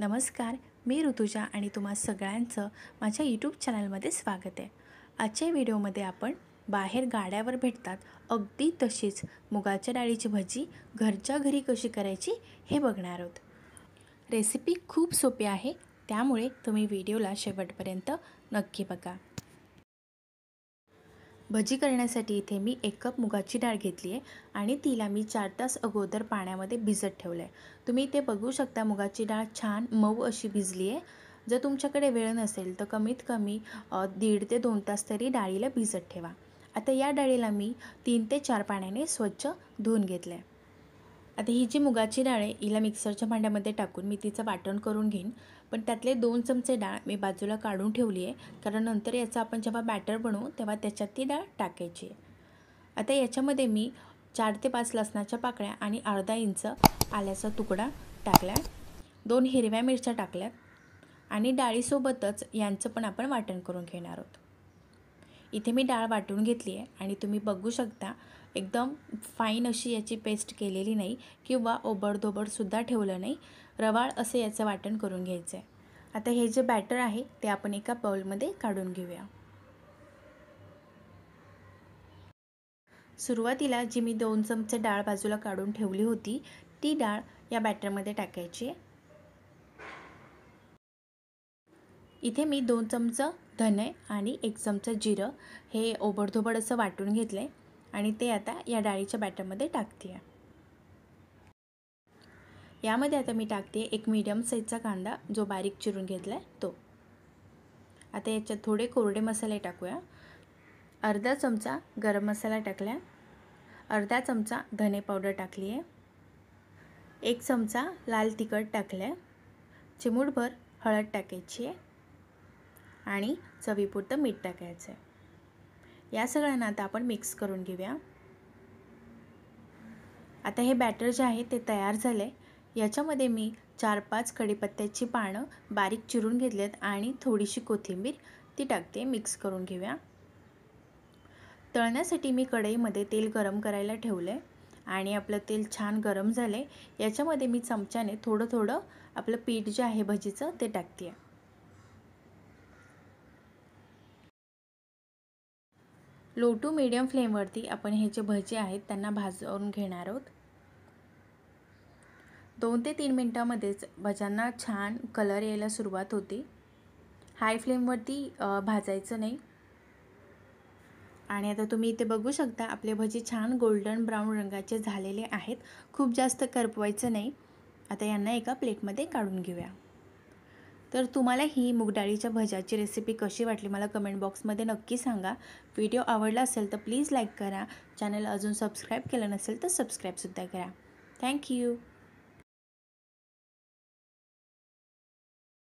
नमस्कार मी ऋतुजा आणि तुम्हा सगळ्यांचं माझ्या यूट्यूब चॅनलमध्ये स्वागत आहे आजच्या व्हिडिओमध्ये आपण बाहेर गाड्यावर भेटतात अगदी तशीच मुगाच्या डाळीची भजी घरच्या घरी कशी करायची हे बघणार आहोत रेसिपी खूप सोपी आहे त्यामुळे तुम्ही व्हिडिओला शेवटपर्यंत नक्की बघा भजी करण्यासाठी इथे मी एक कप मुगाची डाळ घेतली आहे आणि तिला मी चार तास अगोदर पाण्यामध्ये भिजत ठेवलं आहे तुम्ही इथे बघू शकता मुगाची डाळ छान मऊ अशी भिजली आहे जर तुमच्याकडे वेळ नसेल तर कमीत कमी दीड ते दोन तास तरी डाळीला भिजत ठेवा आता या डाळीला मी तीन ते चार पाण्याने स्वच्छ धुवून घेतलं आहे आता ही जी मुगाची डाळ आहे हिला मिक्सरच्या भांड्यामध्ये टाकून मी तिचं वाटण करून घेईन पण त्यातले दोन चमचे डाळ मी बाजूला काढून ठेवली आहे कारण नंतर याचा आपण जेव्हा बॅटर बनवू तेव्हा त्याच्यात ती डाळ टाकायची आहे आता याच्यामध्ये मी चार ते पाच लसणाच्या पाकळ्या आणि अर्धा इंच आल्याचा तुकडा टाकला दोन हिरव्या मिरच्या टाकल्यात आणि डाळीसोबतच यांचं पण आपण वाटण करून घेणार आहोत इथे मी डाळ वाटून घेतली आहे आणि तुम्ही बघू शकता एकदम फाईन अशी याची पेस्ट केलेली नाही किंवा ओबडधोबडसुद्धा ठेवलं नाही रवाळ असं याचं वाटण करून घ्यायचं आहे आता हे जे बॅटर आहे ते आपण एका बॉलमध्ये काढून घेऊया सुरुवातीला जी मी दोन चमचे डाळ बाजूला काढून ठेवली होती ती डाळ या बॅटरमध्ये टाकायची आहे इथे मी दोन चमचं धने आणि एक चमचं जिरं हे ओबडधोबड असं वाटून घेतलं आहे आणि ते आता या डाळीच्या बॅटरमध्ये टाकते आहे यामध्ये आता मी टाकते एक मीडियम साईजचा कांदा जो बारीक चिरून घेतला आहे तो आता याच्यात थोडे कोरडे मसाले टाकूया अर्धा चमचा गरम मसाला टाकला अर्धा चमचा धने पावडर टाकली आहे एक चमचा लाल तिखट टाकलं आहे चिमूटभर हळद टाकायची आहे आणि चवीपुरतं मीठ टाकायचं आहे या सगळ्यांना आता आपण मिक्स करून घेऊया आता हे बॅटर जे आहे ते तयार झालं आहे याच्यामध्ये मी चार पाच कडीपत्त्याची पानं बारीक चिरून घेतलेत आणि थोडीशी कोथिंबीर ती टाकते मिक्स करून घेऊया तळण्यासाठी मी कढईमध्ये तेल गरम करायला ठेवलं आहे आणि आपलं तेल छान गरम झालं आहे याच्यामध्ये मी चमच्याने थोडं थोडं आपलं पीठ जे आहे भजीचं ते टाकते आहे लो टू मीडियम फ्लेमवरती आपण हे जे भजे आहेत त्यांना भाजवून घेणार आहोत दोन ते तीन मिनटामध्येच भज्यांना छान कलर यायला सुरुवात होते हाय फ्लेमवरती भाजायचं नाही आणि आता तुम्ही इथे बघू शकता आपले भजे छान गोल्डन ब्राऊन रंगाचे झालेले आहेत खूप जास्त करपवायचं नाही आता यांना एका प्लेटमध्ये काढून घेऊया तर तुम्हाला ही मुगडाळीच्या भज्याची रेसिपी कशी वाटली मला कमेंट बॉक्समध्ये नक्की सांगा व्हिडिओ आवडला असेल तर प्लीज लाईक करा चॅनल अजून सबस्क्राईब केलं नसेल तर सबस्क्राईबसुद्धा करा थँक्यू